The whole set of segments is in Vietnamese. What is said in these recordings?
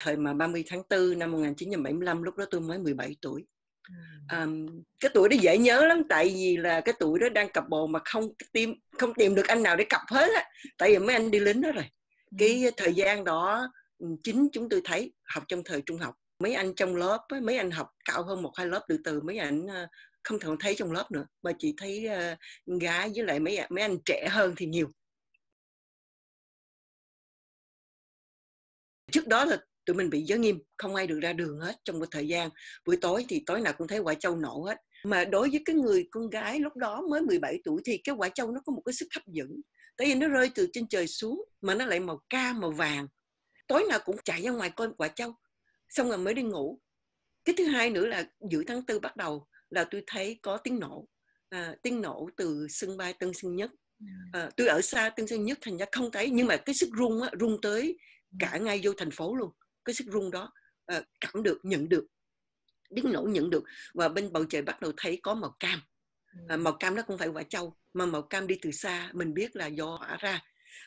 thời mà 30 tháng 4 năm 1975 lúc đó tôi mới 17 tuổi um, cái tuổi đó dễ nhớ lắm tại vì là cái tuổi đó đang cặp bồ mà không tìm không tìm được anh nào để cặp hết á tại vì mấy anh đi lính đó rồi cái ừ. thời gian đó ừ, chính chúng tôi thấy học trong thời trung học mấy anh trong lớp mấy anh học cao hơn một hai lớp từ từ mấy anh ờ, không thường thấy trong lớp nữa mà chỉ thấy ờ, gái với lại mấy mấy anh trẻ hơn thì nhiều trước đó là tụi mình bị giới nghiêm không ai được ra đường hết trong một thời gian buổi tối thì tối nào cũng thấy quả châu nổ hết mà đối với cái người con gái lúc đó mới 17 tuổi thì cái quả châu nó có một cái sức hấp dẫn tại vì nó rơi từ trên trời xuống mà nó lại màu ca màu vàng tối nào cũng chạy ra ngoài coi quả châu xong rồi mới đi ngủ cái thứ hai nữa là giữa tháng tư bắt đầu là tôi thấy có tiếng nổ à, tiếng nổ từ sân bay tân sơn nhất ừ. à, tôi ở xa tân sơn nhất thành ra không thấy nhưng mà cái sức rung á, rung tới cả ngay vô thành phố luôn cái sức rung đó uh, cảm được nhận được đến nổ nhận được và bên bầu trời bắt đầu thấy có màu cam à, màu cam đó không phải quả châu mà màu cam đi từ xa mình biết là do hỏa ra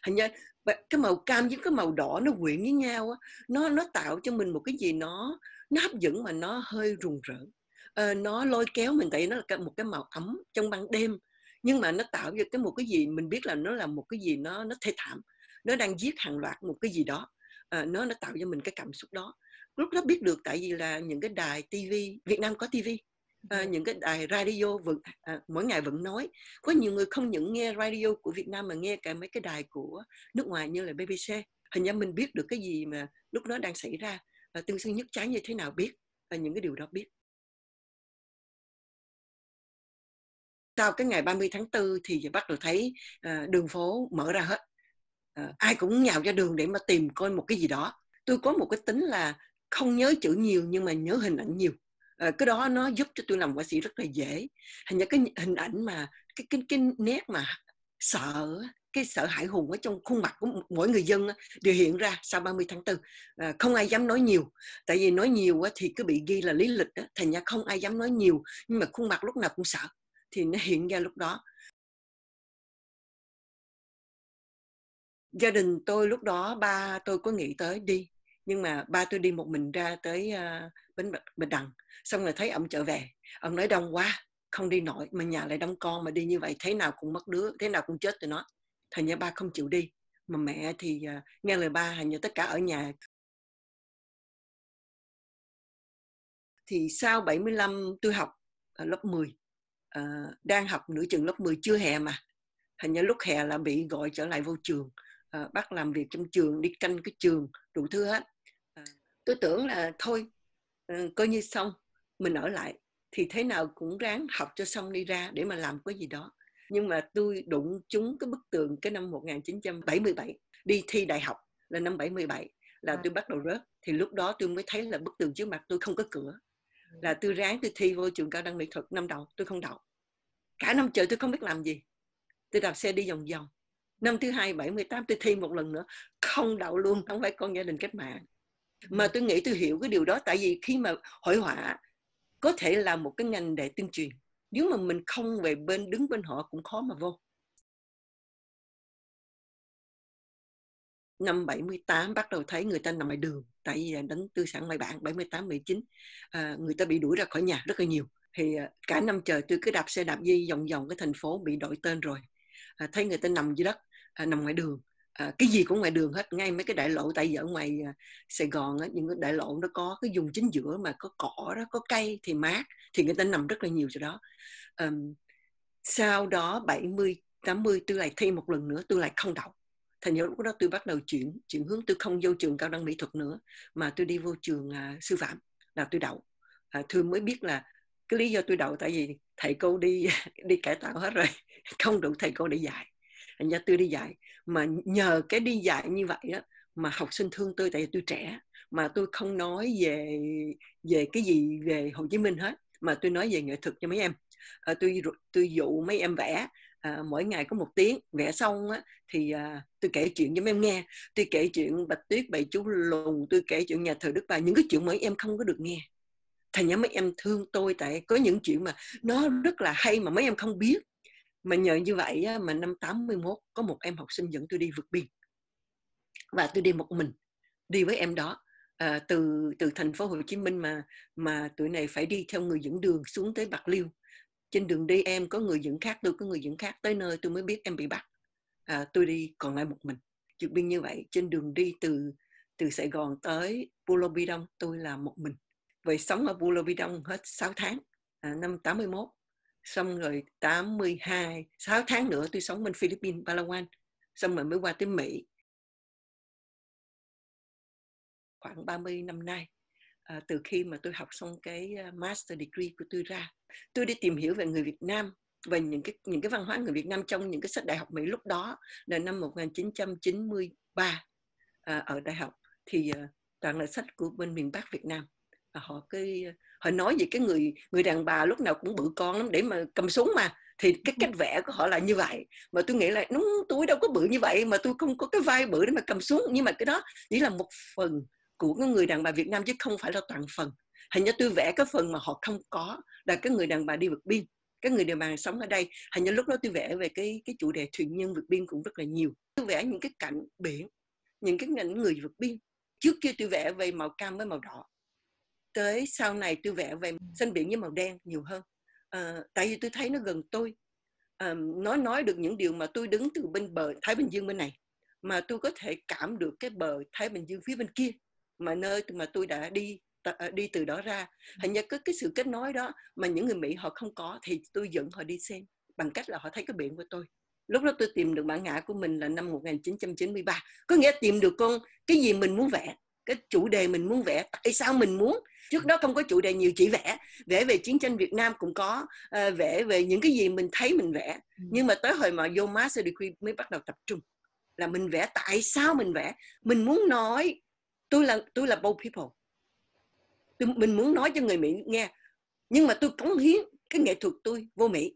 hình như cái màu cam với cái màu đỏ nó quyện với nhau á nó nó tạo cho mình một cái gì nó nó hấp dẫn mà nó hơi rùng rợn à, ờ, nó lôi kéo mình tại nó là một cái màu ấm trong ban đêm nhưng mà nó tạo ra cái một cái gì mình biết là nó là một cái gì nó nó thê thảm nó đang giết hàng loạt một cái gì đó à, nó nó tạo cho mình cái cảm xúc đó lúc đó biết được tại vì là những cái đài tivi Việt Nam có tivi à, ừ. những cái đài radio vẫn à, mỗi ngày vẫn nói có nhiều người không những nghe radio của Việt Nam mà nghe cả mấy cái đài của nước ngoài như là BBC hình như mình biết được cái gì mà lúc đó đang xảy ra và tương xứng nhất trái như thế nào biết và những cái điều đó biết sau cái ngày 30 tháng 4 thì bắt đầu thấy à, đường phố mở ra hết Ờ, ai cũng nhào ra đường để mà tìm coi một cái gì đó tôi có một cái tính là không nhớ chữ nhiều nhưng mà nhớ hình ảnh nhiều à, cái đó nó giúp cho tôi làm họa sĩ rất là dễ hình như cái hình ảnh mà cái cái cái nét mà sợ cái sợ hãi hùng ở trong khuôn mặt của mỗi người dân đều hiện ra sau 30 tháng 4. À, ờ, không ai dám nói nhiều. Tại vì nói nhiều thì cứ bị ghi là lý lịch. Thành ra không ai dám nói nhiều. Nhưng mà khuôn mặt lúc nào cũng sợ. Thì nó hiện ra lúc đó. gia đình tôi lúc đó ba tôi có nghĩ tới đi nhưng mà ba tôi đi một mình ra tới uh, bến bình đằng xong rồi thấy ông trở về ông nói đông quá không đi nổi mà nhà lại đông con mà đi như vậy thế nào cũng mất đứa thế nào cũng chết tụi nó thành ra ba không chịu đi mà mẹ thì uh, nghe lời ba hình như tất cả ở nhà thì sau 75 tôi học ở ờ, lớp 10 uh, đang học nửa chừng lớp 10 chưa hè mà hình như lúc hè là bị gọi trở lại vô trường à, bác làm việc trong trường đi canh cái trường đủ thứ hết à, tôi tưởng là thôi à, coi như xong mình ở lại thì thế nào cũng ráng học cho xong đi ra để mà làm cái gì đó nhưng mà tôi đụng trúng cái bức tường cái năm 1977 đi thi đại học là năm 77 là à. tôi bắt đầu rớt thì lúc đó tôi mới thấy là bức tường trước mặt tôi không có cửa ừ. là tôi ráng tôi thi vô trường cao đẳng mỹ thuật năm đầu tôi không đậu cả năm trời tôi không biết làm gì tôi đạp xe đi vòng vòng năm thứ hai 78 tôi thi một lần nữa không đậu luôn không phải con gia đình cách mạng mà ừ. tôi nghĩ tôi hiểu cái điều đó tại vì khi mà hội họa có thể là một cái ngành để tuyên truyền nếu mà mình không về bên đứng bên họ cũng khó mà vô năm 78 bắt đầu thấy người ta nằm ngoài đường tại vì đánh tư sản ngoài bạn 78 79 à, người ta bị đuổi ra khỏi nhà rất là nhiều thì à, cả năm trời tôi cứ đạp xe đạp di vòng vòng cái thành phố bị đổi tên rồi à, thấy người ta nằm dưới đất à, nằm ngoài đường à, cái gì cũng ngoài đường hết ngay mấy cái đại lộ tại vì ở ngoài à, Sài Gòn á, những cái đại lộ nó có cái vùng chính giữa mà có cỏ đó có cây thì mát thì người ta nằm rất là nhiều chỗ đó à, sau đó 70 80 tôi lại thi một lần nữa tôi lại không đậu thành ra lúc đó tôi bắt đầu chuyển chuyển hướng tôi không vô trường cao đẳng mỹ thuật nữa mà tôi đi vô trường à, sư phạm là tôi đậu à, tôi mới biết là cái lý do tôi đậu tại vì thầy cô đi đi cải tạo hết rồi không đủ thầy cô để dạy anh gia tư đi dạy mà nhờ cái đi dạy như vậy đó mà học sinh thương tôi tại vì tôi trẻ mà tôi không nói về về cái gì về Hồ Chí Minh hết mà tôi nói về nghệ thuật cho mấy em à, tôi tôi dụ mấy em vẽ à, mỗi ngày có một tiếng vẽ xong á, thì à, tôi kể chuyện cho mấy em nghe tôi kể chuyện bạch tuyết bầy chú lùn tôi kể chuyện nhà thờ đức bà những cái chuyện mấy em không có được nghe thành ra mấy em thương tôi tại có những chuyện mà nó rất là hay mà mấy em không biết mà nhờ như vậy á, mà năm 81 có một em học sinh dẫn tôi đi vượt biên và tôi đi một mình đi với em đó à, từ từ thành phố Hồ Chí Minh mà mà tụi này phải đi theo người dẫn đường xuống tới Bạc Liêu trên đường đi em có người dẫn khác tôi có người dẫn khác tới nơi tôi mới biết em bị bắt à, tôi đi còn lại một mình vượt biên như vậy trên đường đi từ từ Sài Gòn tới Pulo Bidong tôi là một mình vậy sống ở Pulo Bidong hết 6 tháng à, năm 81 xong rồi 82 6 tháng nữa tôi sống bên Philippines Palawan xong rồi mới qua tới Mỹ khoảng 30 năm nay à, từ khi mà tôi học xong cái à, master degree của tôi ra tôi đi tìm hiểu về người Việt Nam về những cái những cái văn hóa người Việt Nam trong những cái sách đại học Mỹ lúc đó là năm 1993 à, ở đại học thì à, toàn là sách của bên miền Bắc Việt Nam họ cái họ nói gì cái người người đàn bà lúc nào cũng bự con lắm để mà cầm súng mà thì cái cách vẽ của họ là như vậy mà tôi nghĩ là đúng tôi đâu có bự như vậy mà tôi không có cái vai bự để mà cầm súng nhưng mà cái đó chỉ là một phần của cái người đàn bà Việt Nam chứ không phải là toàn phần hình như tôi vẽ cái phần mà họ không có là cái người đàn bà đi vượt biên cái người đàn bà sống ở đây hình như lúc đó tôi vẽ về cái cái chủ đề thuyền nhân vượt biên cũng rất là nhiều tôi vẽ những cái cảnh biển những cái cảnh người vượt biên trước kia tôi vẽ về màu cam với màu đỏ tới sau này tôi vẽ về xanh ừ. biển với màu đen nhiều hơn à, tại vì tôi thấy nó gần tôi à, nó nói được những điều mà tôi đứng từ bên bờ Thái Bình Dương bên này mà tôi có thể cảm được cái bờ Thái Bình Dương phía bên kia mà nơi mà tôi đã đi ờ, đi từ đó ra ừ. hình như có cái sự kết nối đó mà những người Mỹ họ không có thì tôi dẫn họ đi xem bằng cách là họ thấy cái biển của tôi lúc đó tôi tìm được bản ngã của mình là năm 1993 có nghĩa tìm được con cái gì mình muốn vẽ cái chủ đề mình muốn vẽ tại sao mình muốn trước đó không có chủ đề nhiều chỉ vẽ vẽ về chiến tranh Việt Nam cũng có uh, vẽ về những cái gì mình thấy mình vẽ ừ. nhưng mà tới hồi mà vô master degree mới bắt đầu tập trung là mình vẽ tại sao mình vẽ mình muốn nói tôi là tôi là bold people tôi, mình muốn nói cho người Mỹ nghe nhưng mà tôi cống hiến cái nghệ thuật tôi vô Mỹ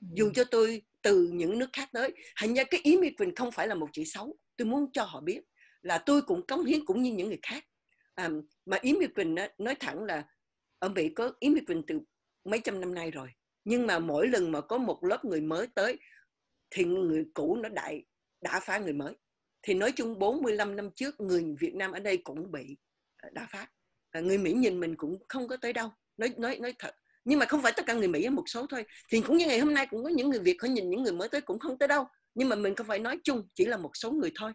ừ. dù cho tôi từ những nước khác tới hình như cái ý miệt mình không phải là một chữ xấu tôi muốn cho họ biết là tôi cũng cống hiến cũng như những người khác à, mà Yến Mỹ Quỳnh nói thẳng là ở Mỹ có Yến Mỹ Quỳnh từ mấy trăm năm nay rồi nhưng mà mỗi lần mà có một lớp người mới tới thì người cũ nó đại đã phá người mới thì nói chung 45 năm trước người Việt Nam ở đây cũng bị à, đả phá à, người Mỹ nhìn mình cũng không có tới đâu nói nói nói thật nhưng mà không phải tất cả người Mỹ một số thôi thì cũng như ngày hôm nay cũng có những người Việt họ nhìn những người mới tới cũng không tới đâu nhưng mà mình không phải nói chung chỉ là một số người thôi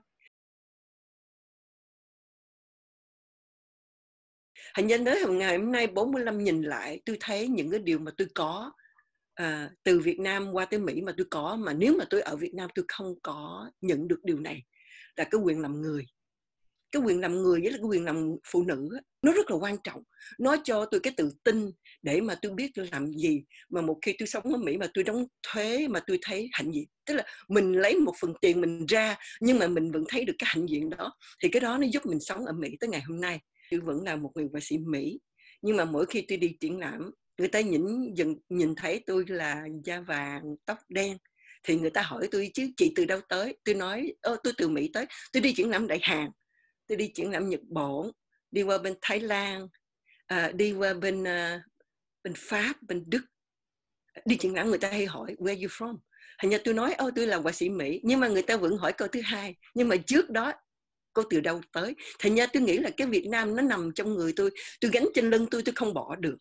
thành ra tới hàng ngày hôm nay 45 nhìn lại tôi thấy những cái điều mà tôi có à, từ Việt Nam qua tới Mỹ mà tôi có mà nếu mà tôi ở Việt Nam tôi không có nhận được điều này là cái quyền làm người cái quyền làm người với là cái quyền làm phụ nữ nó rất là quan trọng nó cho tôi cái tự tin để mà tôi biết tôi làm gì mà một khi tôi sống ở mỹ mà tôi đóng thuế mà tôi thấy hạnh diện tức là mình lấy một phần tiền mình ra nhưng mà mình vẫn thấy được cái hạnh diện đó thì cái đó nó giúp mình sống ở mỹ tới ngày hôm nay tôi vẫn là một người họa sĩ mỹ nhưng mà mỗi khi tôi đi triển lãm người ta nhìn dần nhìn thấy tôi là da vàng tóc đen thì người ta hỏi tôi chứ chị từ đâu tới tôi nói ô tôi từ mỹ tới tôi đi triển lãm đại hàn tôi đi triển lãm nhật bản đi qua bên thái lan à, đi qua bên uh, bên pháp bên đức đi triển lãm người ta hay hỏi where you from hình như tôi nói ô tôi là họa sĩ mỹ nhưng mà người ta vẫn hỏi câu thứ hai nhưng mà trước đó có từ đâu tới thành ra tôi nghĩ là cái việt nam nó nằm trong người tôi tôi gánh trên lưng tôi tôi không bỏ được